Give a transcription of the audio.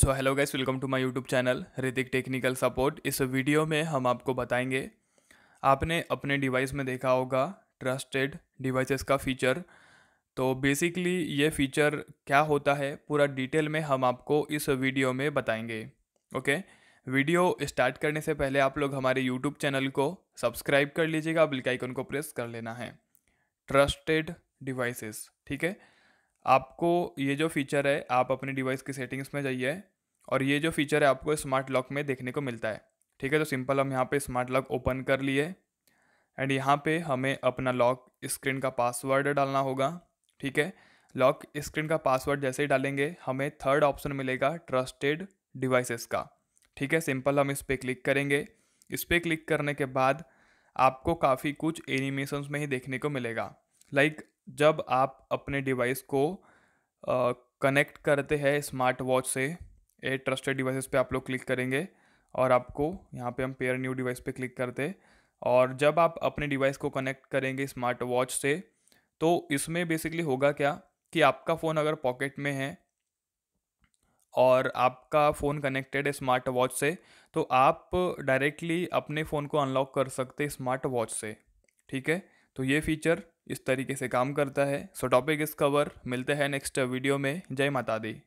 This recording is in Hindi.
so hello guys welcome to my YouTube channel Hrithik technical support इस वीडियो में हम आपको बताएंगे आपने अपने डिवाइस में देखा होगा ट्रस्टेड डिवाइसेस का फीचर तो बेसिकली ये फीचर क्या होता है पूरा डिटेल में हम आपको इस वीडियो में बताएंगे ओके वीडियो स्टार्ट करने से पहले आप लोग हमारे यूट्यूब चैनल को सब्सक्राइब कर लीजिएगा बिल्काइकन को प्रेस कर लेना है ट्रस्टेड डिवाइसेस ठीक है आपको ये जो फीचर है आप अपने डिवाइस की सेटिंग्स में जाइए और ये जो फीचर है आपको स्मार्ट लॉक में देखने को मिलता है ठीक है तो सिंपल हम यहाँ पे स्मार्ट लॉक ओपन कर लिए एंड यहाँ पे हमें अपना लॉक स्क्रीन का पासवर्ड डालना होगा ठीक है लॉक स्क्रीन का पासवर्ड जैसे ही डालेंगे हमें थर्ड ऑप्शन मिलेगा ट्रस्टेड डिवाइसेस का ठीक है सिंपल हम इस पर क्लिक करेंगे इस पर क्लिक करने के बाद आपको काफ़ी कुछ एनिमेशंस में ही देखने को मिलेगा लाइक like, जब आप अपने डिवाइस को कनेक्ट करते हैं स्मार्ट वॉच से ए ट्रस्टेड डिवाइसेस पे आप लोग क्लिक करेंगे और आपको यहाँ पे हम पेयर न्यू डिवाइस पे क्लिक करते हैं और जब आप अपने डिवाइस को कनेक्ट करेंगे स्मार्ट वॉच से तो इसमें बेसिकली होगा क्या कि आपका फ़ोन अगर पॉकेट में है और आपका फ़ोन कनेक्टेड है स्मार्ट वॉच से तो आप डायरेक्टली अपने फ़ोन को अनलॉक कर सकते स्मार्ट वॉच से ठीक है तो ये फीचर इस तरीके से काम करता है सो टॉपिक इस कवर मिलते हैं नेक्स्ट वीडियो में जय माता दी